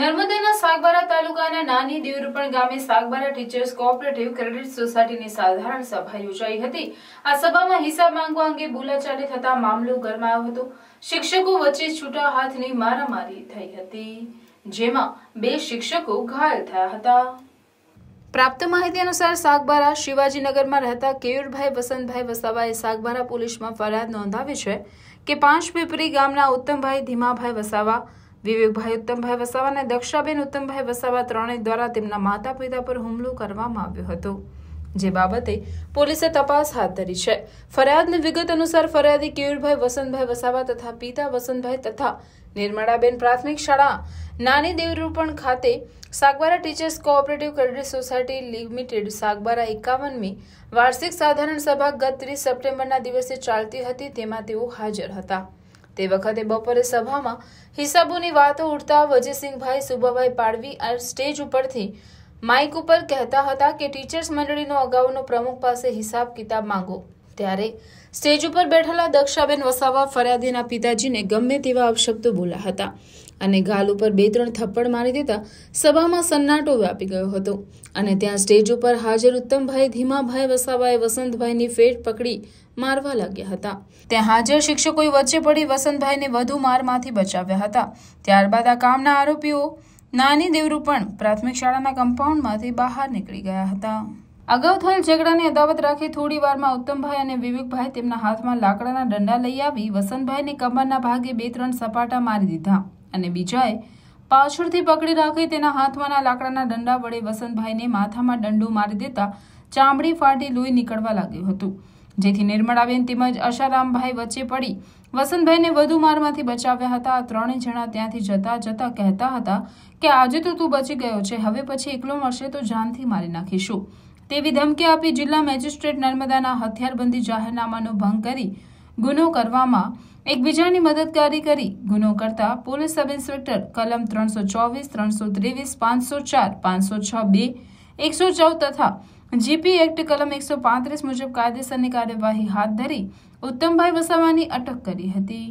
નર્મદાના સાગબારા તાલુકાના નાની દેવરૂપણ ગામે સાગબારા ટીચર્સ કોઓપરેટિવ ક્રેડિટ સોસાયટીની સાધારણ સભા યોજાઈ હતી આ સભામાં હિસાબ માંગવા અંગે બોલાચાલી થતા મામલો ગરમાયો હતો શિક્ષકો વચ્ચે છૂટા હાથની મારામારી થઈ હતી જેમાં બે શિક્ષકો ઘાયલ થયા હતા પ્રાપ્ત માહિતી અનુસાર સાગબારા શિવાજીનગરમાં રહેતા કેયુરભાઈ વસંતભાઈ વસાવાએ સાગબારા પોલીસમાં ફરિયાદ નોંધાવી છે કે પાંચ પીપરી ગામના ઉત્તમભાઈ ધીમાભાઈ વસાવા વિવેકભાઈ ઉત્તમભાઈ વસાવા અને દક્ષાબેન ઉત્તમભાઈ વસાવા ત્રણેય દ્વારા તેમના માતા પિતા પર હુમલો કરવામાં આવ્યો હતો જે બાબતે પોલીસે તપાસ હાથ ધરી છે ફરિયાદની વિગત અનુસાર ફરિયાદી કેયુરભાઈ વસંતભાઈ વસાવા તથા પિતા વસંતભાઈ તથા નિર્મળાબેન પ્રાથમિક શાળા નાની દેવરૂપણ ખાતે Sagbara teachers cooperative credit society limited Sagbara એકાવનમી વાર્ષિક સાધારણ સભા ગત ત્રીસ સપ્ટેમ્બરના દિવસે ચાલતી હતી તેમાં તેઓ હાજર હતા તે વખતે બપોરે સભામાં હિસાબોની વાતો ઉઠતા વજયસિંહભાઈ સુભાભાઈ પાડવી આ સ્ટેજ ઉપરથી માઇક ઉપર કહેતા હતા કે ટીચર્સ મંડળીનો અગાઉનો પ્રમુખ પાસે હિસાબ કિતાબ માંગો ત્યારે સ્ટેજ ઉપર બેઠેલા દક્ષાબેન વસાવા ફરિયાદીના પિતાજીને ગમે તેવા અપશબ્દો બોલ્યા હતા અને ગાલ ઉપર બે ત્રણ થપ્પડ મારી દેતા સભામાં સન્નાટો વ્યાપી ગયો હતો અને ત્યાં સ્ટેજ ઉપર હાજર ઉત્તમભાઈ ધીમાભાઈ વસાવાએ વસંતભાઈની ફેટ પકડી મારવા લાગ્યા હતા ત્યાં હાજર શિક્ષકો વચ્ચે પડી વસંતભાઈને વધુ મારમાંથી બચાવ્યા હતા ત્યારબાદ આ કામના આરોપીઓ નાની દેવરૂ પણ પ્રાથમિક શાળાના કમ્પાઉન્ડમાંથી બહાર નીકળી ગયા હતા અગાઉ થયેલ ઝઘડાને અદાવત રાખી થોડી વારમાં ઉત્તમભાઈ અને વિવેકભાઈ તેમના હાથમાં લાકડાના દંડા લઈ આવી વસંતભાઈને કમરના ભાગે બે ત્રણ સપાટા મારી દીધા અને બીજાએ પાછળથી પકડી રાખી તેના હાથમાંના લાકડાના દંડા વડે વસંતભાઈને માથામાં દંડો મારી દેતા ચામડી ફાટી લોહી નીકળવા લાગ્યું હતું જેથી નિર્મળાબેન તેમજ આશારામભાઈ વચ્ચે પડી વસંતભાઈને વધુ મારમાંથી બચાવ્યા હતા ત્રણેય જણા ત્યાંથી જતા જતા કહેતા હતા કે આજે તો તું બચી ગયો છે હવે પછી એકલો મળશે તો જાનથી મારી નાખીશું તેવી ધમકી આપી જિલ્લા મેજિસ્ટ્રેટ નર્મદાના હથિયારબંધી જાહેરનામાનો ભંગ કરી ગુનો કરવામાં એકબીજાની મદદગારી કરી ગુનો કરતા પોલીસ સબ ઇન્સ્પેક્ટર કલમ ત્રણસો ચોવીસ ત્રણસો ત્રેવીસ પાંચસો ચાર પાંચસો છ બે એકસો ચૌદ તથા જીપી એક્ટ કલમ એકસો પાંત્રીસ મુજબ કાયદેસરની કાર્યવાહી હાથ ધરી ઉત્તમભાઈ વસાવાની અટક કરી હતી